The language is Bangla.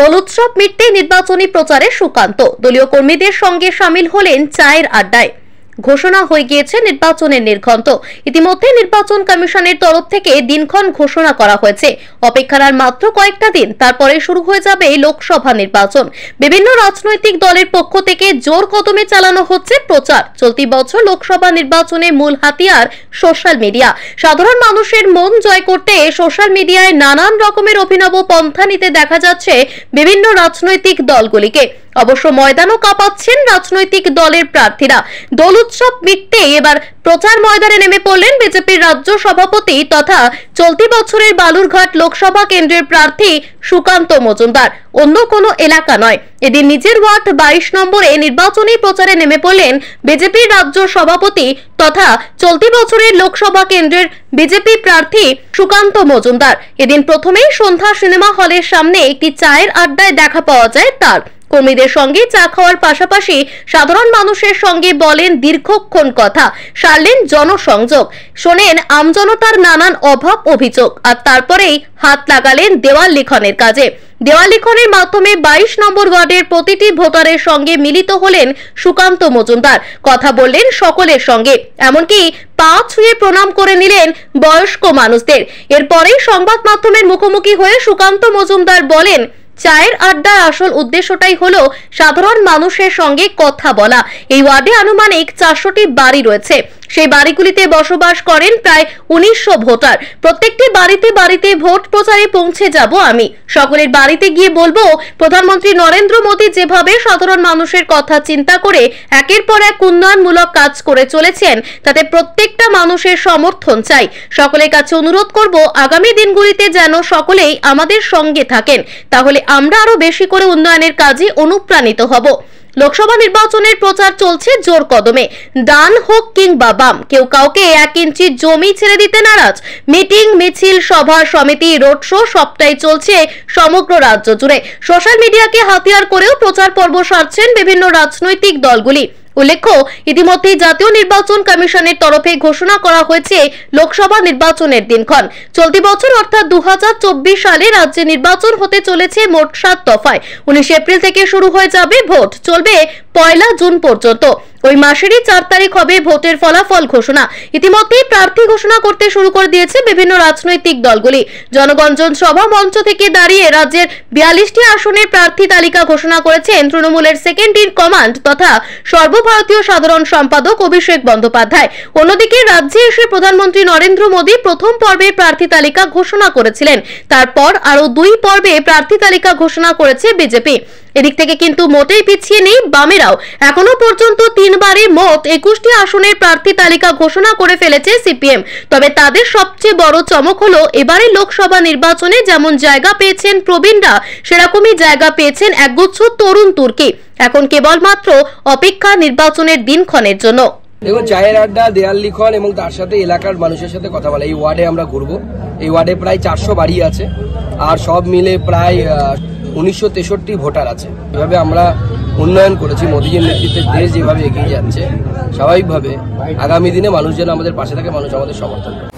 দলোৎসব মিটতে নির্বাচনী প্রচারে সুকান্ত দলীয় কর্মীদের সঙ্গে সামিল হলেন চায়ের আড্ডায় ঘোষণা হয়ে গিয়েছে নির্বাচনের নির্ঘণ্ট ইতিমধ্যে নির্বাচন কমিশনের তরফ থেকে দিনক্ষণ ঘোষণা করা হয়েছে অপেক্ষার মাত্র কয়েকটা দিন তারপরে শুরু হয়ে যাবে লোকসভা নির্বাচন বিভিন্ন রাজনৈতিক দলের পক্ষ থেকে জোর কদমে চালানো হচ্ছে প্রচার চলতি বছর লোকসভা নির্বাচনে মূল হাতিয়ার সোশ্যাল মিডিয়া সাধারণ মানুষের মন জয় করতে সোশ্যাল মিডিয়ায় নানান রকমের অভিনব পন্থা নিতে দেখা যাচ্ছে বিভিন্ন রাজনৈতিক দলগুলিকে অবশ্য ময়দানও কাঁপাচ্ছেন রাজনৈতিক দলের প্রার্থীরা দল উৎসব মিটতে এবার প্রচার ময়দানে নেমে পড়লেন বিজেপির রাজ্য সভাপতি তথা চলতি বছরের বালুরঘাট লোকসভা কেন্দ্রের প্রার্থী সুকান্ত মজুমদার অন্য কোনো এলাকা নয় এদিন নিজের ওয়ার্ড বাইশ নম্বরে নির্বাচনী প্রচারে নেমে পড়লেন বিজেপির রাজ্য সভাপতি তথা চলতি বছরের লোকসভা কেন্দ্রের বিজেপি প্রার্থী সুকান্ত মজুমদার এদিন প্রথমেই সন্ধ্যা সিনেমা হলের সামনে একটি চায়ের আড্ডায় দেখা পাওয়া যায় তার কর্মীদের সঙ্গে চা খাওয়ার পাশাপাশি সাধারণ মানুষের সঙ্গে বলেন দীর্ঘক্ষণ কথা সারলেন জনসংযোগ শোনেন আমজনতার নানান অভাব অভিযোগ আর তারপরেই হাত লাগালেন দেওয়াল লিখনের কাজে দেওয়াল লিখনের মাধ্যমে ২২ নম্বর ওয়ার্ডের প্রতিটি ভোটারের সঙ্গে মিলিত হলেন সুকান্ত মজুমদার কথা বললেন সকলের সঙ্গে এমনকি পা ছুঁয়ে প্রণাম করে নিলেন বয়স্ক মানুষদের এরপরেই সংবাদ মাধ্যমের মুখোমুখি হয়ে সুকান্ত মজুমদার বলেন চায়ের আড্ডার আসল উদ্দেশ্যটাই হলো সাধারণ মানুষের সঙ্গে কথা বলা এই ওয়ার্ডে আনুমানিক চারশোটি বাড়ি রয়েছে সেই বাড়িগুলিতে বসবাস করেন প্রায় উনিশশো ভোটার প্রত্যেকটি বাড়িতে বাড়িতে ভোট প্রচারে পৌঁছে যাব আমি সকলের বাড়িতে গিয়ে বলবো প্রধানমন্ত্রী নরেন্দ্র মোদী যেভাবে সাধারণ মানুষের কথা চিন্তা করে একের পর এক উন্নয়নমূলক কাজ করে চলেছেন তাতে প্রত্যেকটা মানুষের সমর্থন চাই সকলের কাছে অনুরোধ করব আগামী দিনগুলিতে যেন সকলেই আমাদের সঙ্গে থাকেন তাহলে আমরা আরও বেশি করে উন্নয়নের কাজে অনুপ্রাণিত হব লোকসভা নির্বাচনের প্রচার চলছে জোর কদমে ডান হোক কিংবা বাম কেউ কাউকে এক ইঞ্চি জমি ছেড়ে দিতে নারাজ মিটিং মিছিল সভা সমিতি রোড শো সবটাই চলছে সমগ্র রাজ্য জুড়ে সোশ্যাল মিডিয়াকে হাতিয়ার করেও প্রচার পর্ব সারছেন বিভিন্ন রাজনৈতিক দলগুলি উল্লেখ্য ইতিমধ্যে জাতীয় নির্বাচন কমিশনের তরফে ঘোষণা করা হয়েছে লোকসভা নির্বাচনের দিনক্ষণ চলতি বছর অর্থাৎ দু সালে রাজ্যে নির্বাচন হতে চলেছে মোট সাত দফায় উনিশ এপ্রিল থেকে শুরু হয়ে যাবে ভোট চলবে পয়লা জুন পর্যন্ত ওই মাসেরই চার তারিখ হবে ভোটের ফলাফল ঘোষণা ইতিমধ্যেই প্রার্থী ঘোষণা করতে শুরু করে দিয়েছে বিভিন্ন রাজনৈতিক দলগুলি জনগঞ্জন সভা মঞ্চ থেকে দাঁড়িয়ে রাজ্যের বিয়াল্লিশটি আসনের প্রার্থী তালিকা ঘোষণা করেছেন তৃণমূলের সেকেন্ড ইন কমান্ড তথা সর্বভারতীয় সাধারণ সম্পাদক অভিষেক বন্দ্যোপাধ্যায় অন্যদিকে রাজ্যে এসে প্রধানমন্ত্রী নরেন্দ্র মোদী প্রথম পর্বে প্রার্থী তালিকা ঘোষণা করেছিলেন তারপর আরও দুই পর্বে প্রার্থী তালিকা ঘোষণা করেছে বিজেপি এদিক থেকে কিন্তু মোটেই পিছিয়ে নেই বামের প্রার্থীরাও এখনো পর্যন্ত তিনবারের মোট একুশটি আসনের প্রার্থী তালিকা ঘোষণা করে ফেলেছে সিপিএম তবে তাদের সবচেয়ে বড় চমক হলো এবারে লোকসভা নির্বাচনে যেমন জায়গা পেয়েছেন প্রবীণরা সেরকমই জায়গা পেয়েছেন একগুচ্ছ তরুণ তুর্কি এখন কেবলমাত্র অপেক্ষা নির্বাচনের দিনক্ষণের জন্য দেখুন চায়ের আড্ডা দেয়াল লিখন এবং তার সাথে এলাকার মানুষের সাথে কথা বলা এই ওয়ার্ডে আমরা ঘুরব এই ওয়ার্ডে প্রায় চারশো বাড়ি আছে আর সব মিলে প্রায় উনিশশো ভোটার আছে এভাবে আমরা উন্নয়ন করেছি মোদীজির নেতৃত্বে দেশ যেভাবে এগিয়ে যাচ্ছে স্বাভাবিকভাবে আগামী দিনে মানুষ যেন আমাদের পাশে থাকে মানুষ আমাদের সমর্থন করে